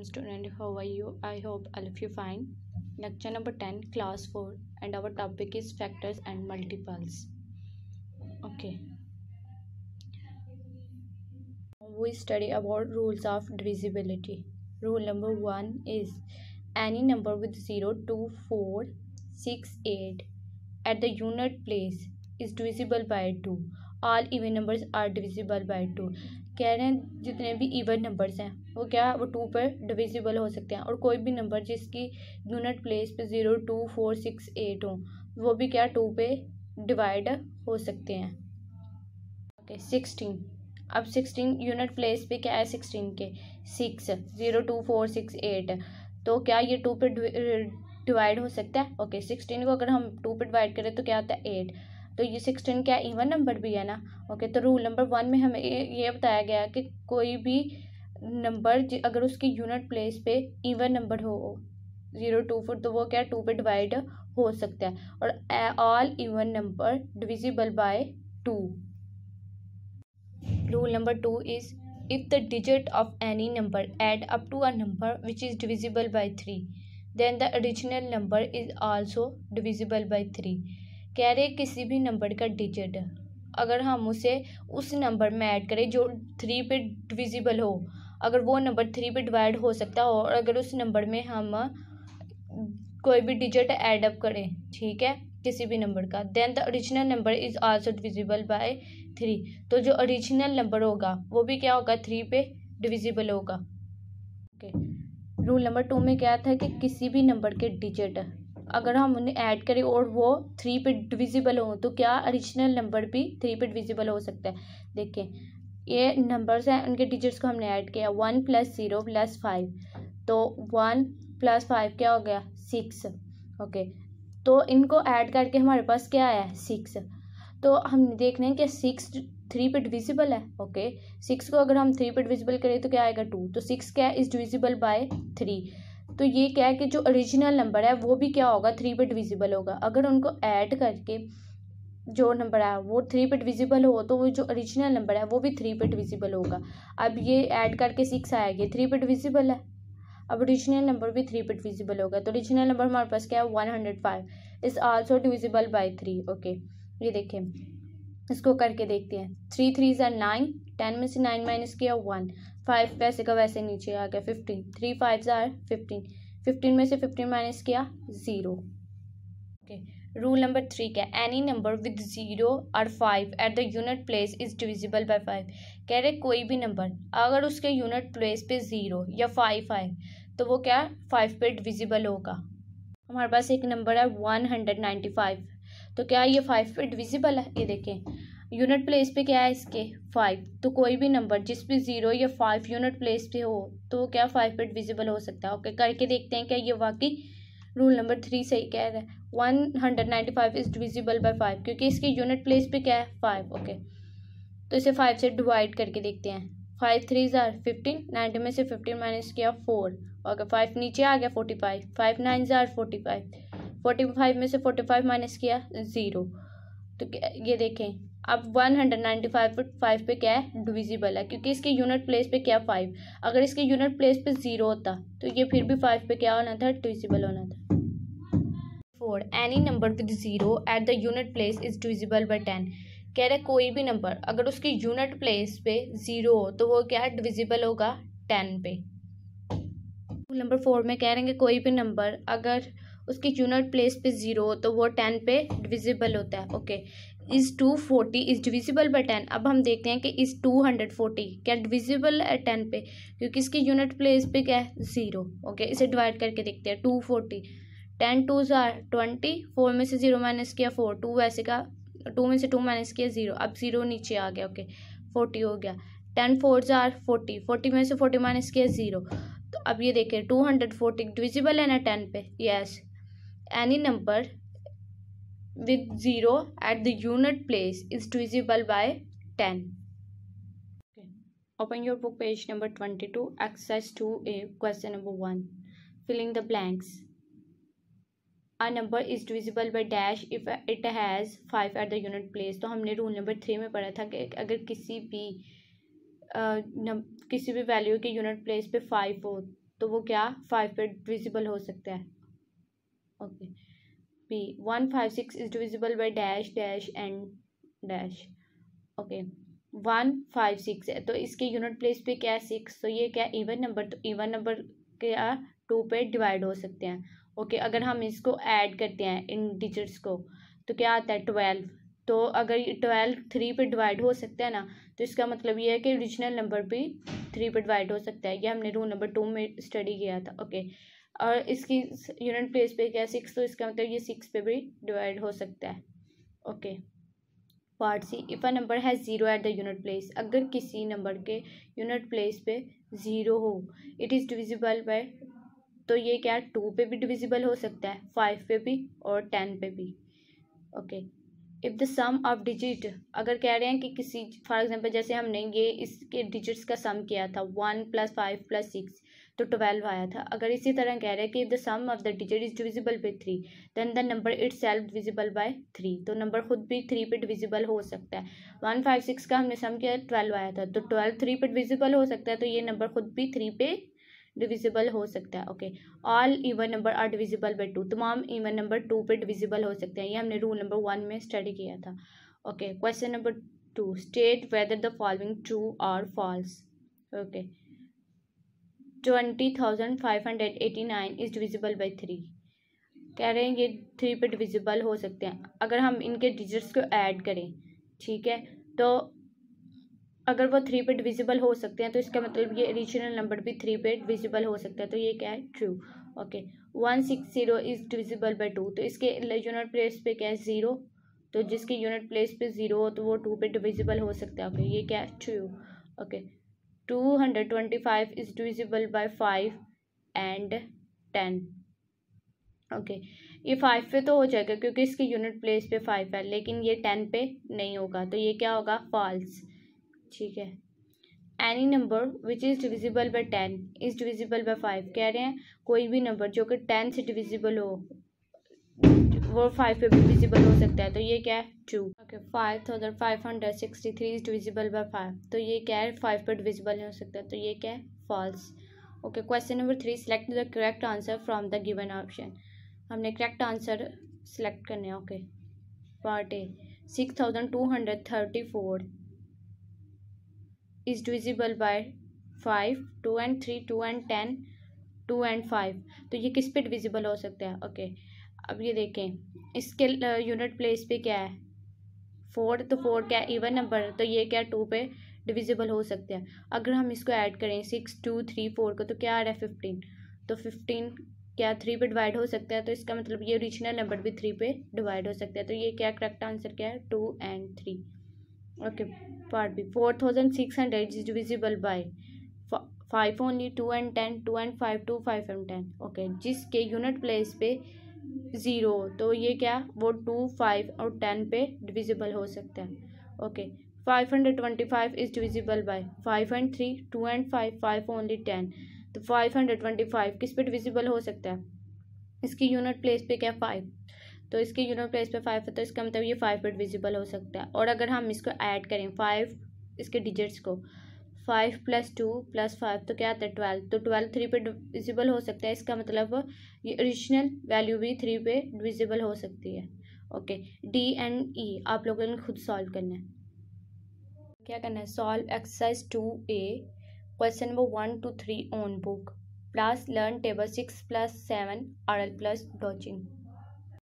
welcome student how are you i hope all of you fine lecture number 10 class 4 and our topic is factors and multiples okay we study about rules of divisibility rule number 1 is any number with 0 2 4 6 8 at the unit place is divisible by 2 all even numbers are divisible by 2 कह रहे हैं जितने भी even numbers हैं वो क्या वो to पर डिविजिबल हो सकते हैं और कोई भी नंबर जिसकी यूनिट प्लेस पे zero two four six eight हो वो भी क्या टू पे डिवाइड हो सकते हैं ओके सिक्सटीन अब सिक्सटीन यूनिट प्लेस पे क्या है सिक्सटीन के six zero two four six eight तो क्या ये टू पे डिवाइड हो सकता है ओके सिक्सटीन को अगर हम टू पे डिवाइड करें तो क्या होता है एट तो ये सिक्सटीन क्या इवन नंबर भी है ना ओके तो रूल नंबर वन में हमें ये बताया गया कि कोई भी नंबर अगर उसकी यूनिट प्लेस पे इवन नंबर हो ज़ीरो टू फोर तो वो क्या टू पे डिवाइड हो सकता है और all even number divisible by two rule number two is if the digit of any number add up to a number which is divisible by three then the original number is also divisible by three कह रहे किसी भी number का digit अगर हम उसे उस number में ऐड करें जो थ्री पे डिविजिबल हो अगर वो नंबर थ्री पे डिवाइड हो सकता हो और अगर उस नंबर में हम कोई भी डिजिट ऐड अप करें ठीक है किसी भी नंबर का then the original number is also divisible by three तो जो ओरिजिनल नंबर होगा वो भी क्या होगा थ्री पे डिविजिबल होगा ओके रूल नंबर टू में क्या था कि किसी भी नंबर के डिजिट अगर हम उन्हें ऐड करें और वो थ्री पे डिविजिबल हो तो क्या ओरिजिनल नंबर भी थ्री पे डिविजिबल हो सकता है देखें ये नंबर्स हैं उनके डिजिट्स को हमने ऐड किया one plus zero plus five तो वन प्लस फाइव क्या हो गया सिक्स ओके तो इनको ऐड करके हमारे पास क्या आया सिक्स तो हम देख रहे हैं कि सिक्स थ्री पे डिविजिबल है ओके सिक्स को अगर हम थ्री पे डिविजिबल करें तो क्या आएगा टू तो सिक्स क्या इज़ डिविजिबल बाय थ्री तो ये क्या है कि जो ओरिजिनल नंबर है वो भी क्या होगा थ्री पे डिविजिबल होगा अगर उनको ऐड करके जो नंबर है वो थ्री पे डिविजिबल हो तो वो जो ओरिजिनल नंबर है वो भी थ्री पे डिविजिबल होगा अब ये ऐड करके सिक्स आया ये थ्री पे डिविजिबल है अब ओरिजिनल नंबर भी थ्री पे डिविजिबल होगा तो ओरिजिनल नंबर हमारे पास क्या है one hundred five is also divisible by three okay ये देखें इसको करके देखते हैं थ्री थ्री ज़ार नाइन टेन में से नाइन माइनस किया वन फाइव पैसे का वैसे नीचे आ गया फिफ्टीन थ्री फाइव ज़ार फिफ्टीन फिफ्टीन में से फिफ्टीन माइनस किया zero okay rule number three क्या एनी नंबर विद ज़ीरो और five at the unit place is divisible by five कह रहे कोई भी नंबर अगर उसके यूनिट प्लेस पे ज़ीरो या फाइव आए तो वो क्या फाइव पे डिविजिबल होगा हमारे पास एक नंबर है वन हंड्रेड नाइन्टी फाइव तो क्या ये फाइव पे डिविजिबल है ये देखें यूनिट प्लेस पे क्या है इसके फाइव तो कोई भी नंबर जिस पे ज़ीरो या फाइव यूनिट प्लेस पे हो तो वो क्या फाइव पे डिविजिबल हो सकता है ओके करके देखते हैं क्या ये वाकई रूल नंबर थ्री सही कह रहा है one hundred ninety five is divisible by five क्योंकि इसके यूनिट प्लेस पे क्या है फाइव ओके तो इसे फाइव से डिवाइड करके देखते हैं फाइव थ्री ज़ार फिफ्टीन नाइन्टी में से फिफ्टीन माइनस किया फोर ओके फाइव नीचे आ गया फोर्टी फाइव फाइव नाइन ज़ार फोर्टी फाइव फोर्टी फाइव में से फोर्टी फाइव माइनस किया ज़ीरो तो ये देखें अब हंड्रेड फुट फाइव पे क्या है डिविजिबल है क्योंकि इसके यूनिट प्लेस पे क्या फाइव अगर इसके यूनिट प्लेस पे ज़ीरो होता तो ये फिर भी फाइव पे क्या होना था डिविजिबल होना था four any number with zero at the unit place is divisible by ten कह रहे कोई भी नंबर अगर उसकी यूनिट प्लेस पे ज़ीरो हो तो वो क्या है डिविजिबल होगा टेन पे नंबर फोर में कह रहे हैं कोई भी नंबर अगर उसकी यूनिट प्लेस पे ज़ीरो हो तो वो टेन पे डिविजिबल होता है okay is two forty is divisible by ten अब हम देखते हैं कि इज़ टू हंड्रेड फोर्टी क्या डिविजिबल है टेन पे क्योंकि इसकी यूनिट प्लेस पे क्या है ज़ीरो ओके इसे डिवाइड करके देखते हैं टू फोर्टी टेन टू ज़ार ट्वेंटी फोर में से ज़ीरो माइनस किया फोर टू वैसे का टू में से टू माइनस किया ज़ीरो अब ज़ीरो नीचे आ गया ओके फोर्टी हो गया टेन फोर ज़ार फोर्टी फोर्टी में से फोर्टी माइनस किया ज़ीरो तो अब ये देखिए टू हंड्रेड फोर्टी डिविजिबल है ना टेन पे yes any number with zero at the unit place is divisible by ten. Okay. Open your book page number twenty two. exercise two A. question number 1. Filling the blanks. A number is divisible by dash if it has five at the unit place. तो हमने rule number 3 में पढ़ा था कि अगर किसी भी किसी भी वैल्यू के यूनिट प्लेस पे फाइव हो तो वो क्या फाइव पे डिविजिबल हो सकता है okay okay. p six is divisible by dash dash and dash okay one five six है तो इसके यूनिट प्लेस पे क्या है सिक्स तो ये क्या इवन नंबर तो इवन नंबर क्या टू पे डिवाइड हो सकते हैं ओके okay, अगर हम इसको ऐड करते हैं इन डिजिट्स को तो क्या आता है ट्वेल्व तो अगर ट्वेल्व थ्री पे डिवाइड हो सकता है ना तो इसका मतलब ये है कि ओरिजिनल नंबर भी थ्री पे डिवाइड हो सकता है ये हमने रूल नंबर टू में स्टडी किया था ओके okay. और इसकी यूनिट प्लेस पे क्या है सिक्स तो इसका मतलब ये सिक्स पे भी डिवाइड हो सकता है okay part C if a number है zero at the unit place अगर किसी नंबर के यूनिट प्लेस पे ज़ीरो हो इट इज़ डिविजिबल बाय तो ये क्या टू पे भी डिविजिबल हो सकता है फाइव पे भी और टेन पे भी okay okay. If the sum of digit अगर कह रहे हैं कि किसी फॉर एग्जांपल जैसे हमने ये इसके डिजिट्स का सम किया था one plus five plus six तो ट्वेल्व आया था अगर इसी तरह कह रहे हैं कि if the sum of the digit is divisible by three then the number itself divisible by three तो नंबर खुद भी थ्री पे डिविजिबल हो सकता है वन फाइव सिक्स का हमने सम किया ट्वेल्व आया था तो ट्वेल्व थ्री पे डिविजिबल हो सकता है तो ये नंबर खुद भी थ्री पे डिविजिबल हो सकता है okay all even number are divisible by two तमाम इवन नंबर टू पे डिविजिबल हो सकते हैं ये हमने रूल नंबर वन में स्टडी किया था okay question number two state whether the following true और false okay twenty thousand five hundred eighty nine is divisible by three कह रहे हैं ये थ्री पे डिविजिबल हो सकते हैं अगर हम इनके डिजिट्स को ऐड करें ठीक है तो अगर वो थ्री पे डिविजिबल हो सकते हैं तो इसका मतलब ये एडिशनल नंबर भी थ्री पे डिविजिबल हो सकता है तो ये क्या है true okay one six zero is divisible by two तो इसके यूनिट प्लेस पे क्या है ज़ीरो तो जिसके यूनिट प्लेस पे ज़ीरो हो तो वो टू पे डिविजिबल हो सकता है ओके okay, ये क्या है true okay two hundred twenty five is divisible by five and ten okay ये फाइव पे तो हो जाएगा क्योंकि इसके यूनिट प्लेस पे फाइव है लेकिन ये टेन पे नहीं होगा तो ये क्या होगा फॉल्स ठीक है any number which is divisible by ten is divisible by five कह रहे हैं कोई भी नंबर जो कि टेन से डिविजिबल हो वो फाइव पे भी डिविजिबल हो सकता है तो ये क्या है true okay five thousand five hundred sixty three is divisible by five तो ये क्या है फाइव पे डिविजिबल नहीं हो सकता तो ये क्या है false okay question number three select the correct answer from the given option हमने करेक्ट आंसर सेलेक्ट करने okay part A six thousand two hundred thirty four is divisible by five two and three two and ten two and five तो ये किस पे divisible हो सकता है okay okay. अब ये देखें इसके यूनिट प्लेस पे क्या है फोर तो फोर क्या इवन नंबर तो ये क्या टू पे डिविजिबल हो सकते हैं अगर हम इसको ऐड करें सिक्स टू थ्री फोर को तो क्या आ रहा है फिफ्टीन तो फिफ्टीन क्या थ्री पे डिवाइड हो सकता है तो इसका मतलब ये ओरिजिनल नंबर भी थ्री पे डिवाइड हो सकता है तो ये क्या करेक्ट आंसर क्या है two and three okay part four thousand six hundred is divisible by five only two and ten two and five two five and ten okay जिसके यूनिट प्लेस पे ज़ीरो तो ये क्या वो टू फाइव और ten पे divisible हो सकते हैं okay five hundred twenty five is divisible by five and three two and five five only ten तो फाइव हंड्रेड ट्वेंटी फाइव किस पे डिविजिबल हो सकता है इसकी यूनिट प्लेस पे क्या फाइव तो इसके यूनिट प्लेस पे 5 فتા ইসকা મતલબ યે 5 ફિટ વિઝિબલ હો સકતા હૈ ઓર અગર હમ ઇસકો એડ કરે 5 ઇસકે ડિજિટસ કો 5 + 2 + 5 તો ક્યા થા 12 તો 12 3 પે ડિવિজিবલ હો સકતા હૈ ইসકા મતલબ યે ઓરિજિનલ વેલ્યુ ભી 3 પે ડિવિজিবલ હો સકતી હૈ ઓકે d એન્ડ e આપ લોગોને ખુદ સોલ્વ કરના હે ક્યા કરના હે solve exercise 2 a question number 1 to 3 on book plus learn table 6 + 7 r l plus ડ્રોચિંગ